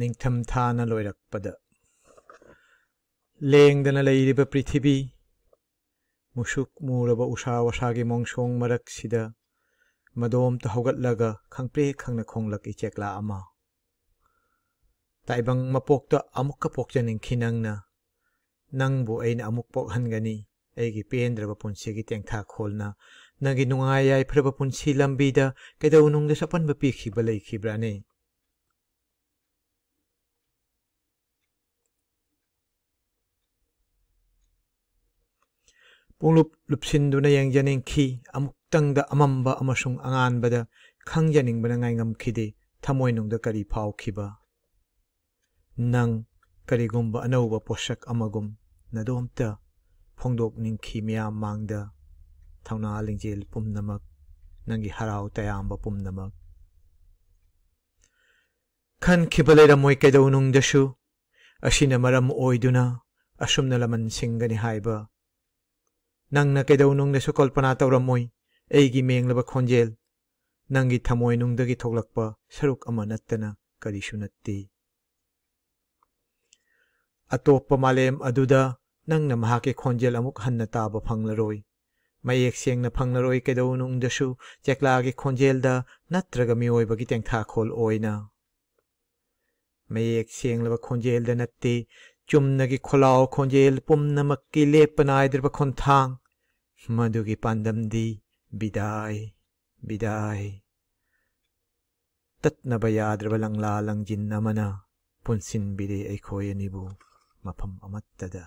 ꯅꯤꯡꯊꯝꯊꯥꯅ ꯂꯣꯏꯔꯛꯄꯗ ꯂꯦꯡꯗꯅ ꯂꯩꯔꯤꯕ ꯄ꯭ꯔꯤꯊꯤꯕꯤ ꯃꯨꯁꯨꯛ ꯃꯨꯔꯕ ꯎꯁꯥ ꯋꯥꯁꯥꯒꯤ ꯃꯣꯡꯁꯣꯡ ꯃꯔꯛꯁꯤꯗ ꯃꯗꯣꯝꯇ ꯍꯧꯒꯠꯂꯒ ꯈꯪꯄ꯭ꯔꯦꯛ ꯈꯪꯅ ꯈꯣꯡꯂꯛꯏ ꯆꯦꯛꯂꯥ ꯑꯃ ꯇꯥꯏꯕꯪ ꯃꯄꯣꯛꯇ ꯑꯃꯨꯛꯀ ꯄꯣꯛꯆꯅꯤꯡꯈꯤ ꯅꯪꯅ ꯅꯪꯕꯨ ꯑꯩꯅ ꯑꯃꯨꯛ ꯄꯣꯛꯍꯟꯒꯅꯤ ꯑꯩꯒꯤ ꯄꯦꯟꯗ꯭ꯔꯕ ꯄꯨꯟꯁꯤꯒꯤ ꯇꯦꯡꯊꯥꯈꯣꯜꯅ ꯅꯪꯒꯤ ꯅꯨꯡꯉꯥꯏ ꯌꯥꯏꯐꯔꯕ ꯄꯨꯟꯁꯤ ꯂꯝꯕꯤꯗ ꯀꯩꯗꯧꯅꯨꯡꯗ ꯆꯄꯟꯕ ꯄꯤꯈꯤꯕ ꯂꯩꯈꯤꯕ꯭ꯔꯥꯅꯦ উন্গলুপ লুপ্সিনদুন যন্গ্ জনিন্গ্ কি অমুক্তন্গ্দ অমম্ব অমসুন্গ্ অন্গন্বদ খন্গ্ জনিন্গ্বনন্গৈন্গম্ কিদি থমনুন্গ্দ করি পৌকিব নন্গ্ করি গুম্ব অনব পসক অমগুম নদম্ত পনগদোক নিন্গ্ কি মিম মন্গদ তনলনগগেল পুম্নম্ ননগি হরতয্ব পুম্নম্ খন্ কিবলরমুই কদ নুন্গ্দসু অসিন মরম্ ওইদুন অসুম্নলমনসিনগ্গনিহৈব ꯅꯪꯅ ꯀꯩꯗꯧꯅꯨꯡꯗꯁꯨ ꯀꯜꯄꯅꯥ ꯇꯧꯔꯝꯃꯣꯏ ꯑꯩꯒꯤ ꯃꯦꯡꯂꯕ ꯈꯣꯟꯖꯦꯜ ꯅꯪꯒꯤ ꯊꯃꯣꯏꯅꯨꯡꯗꯒꯤ ꯊꯣꯛꯂꯛꯄ ꯁꯔꯨꯛ ꯑꯃ ꯅꯠꯇꯅ ꯀꯔꯤꯁꯨ ꯅꯠꯇꯦ ꯑꯇꯣꯞꯄ ꯃꯥꯂꯦꯝ ꯑꯗꯨꯗ ꯅꯪꯅ ꯃꯍꯥꯛꯀꯤ ꯈꯣꯟꯖꯦꯜ ꯑꯃꯨꯛ ꯍꯟꯅ ꯇꯥꯕ ꯐꯪꯂꯔꯣꯏ ꯃꯌꯦꯛ ꯁꯦꯡꯅ ꯐꯪꯂꯔꯣꯏ ꯀꯩꯗꯧꯅꯨꯡꯗꯁꯨ ꯆꯦꯛꯂꯥꯒꯤ ꯈꯣꯟꯖꯦꯜꯗ ꯅꯠꯇ꯭ꯔꯒ ꯃꯤꯑꯣꯏꯕꯒꯤ ꯇꯦꯡꯊꯥꯈꯣꯜ ꯑꯣꯏꯅ ꯃꯌꯦꯛ ꯁꯦꯡꯂꯕ ꯈꯣꯟꯖꯦꯜꯗ ꯅꯠꯇꯦ ꯆꯨꯝꯅꯒꯤ ꯈꯣꯜꯂꯥꯎ ꯈꯣꯟꯖꯦꯜ ꯄꯨꯝꯅꯃꯛꯀꯤ ꯂꯦꯞꯄ ꯅꯥꯏꯗ꯭ꯔꯕ ꯈꯣꯟꯊꯥꯡ मधुकी पांडमदी बिदाय बिदाय ꯇꯠꯅꯕ ꯌꯥꯗ꯭ꯔꯕ ꯂꯪꯂꯥ ꯂꯪꯖꯤꯟ ꯑꯃꯅ ꯄꯨꯟꯁꯤꯟꯕꯤꯔꯦ ꯑꯩꯈꯣꯏ ꯑꯅꯤꯕꯨ ꯃꯐꯝ ꯑꯃꯠꯇꯗ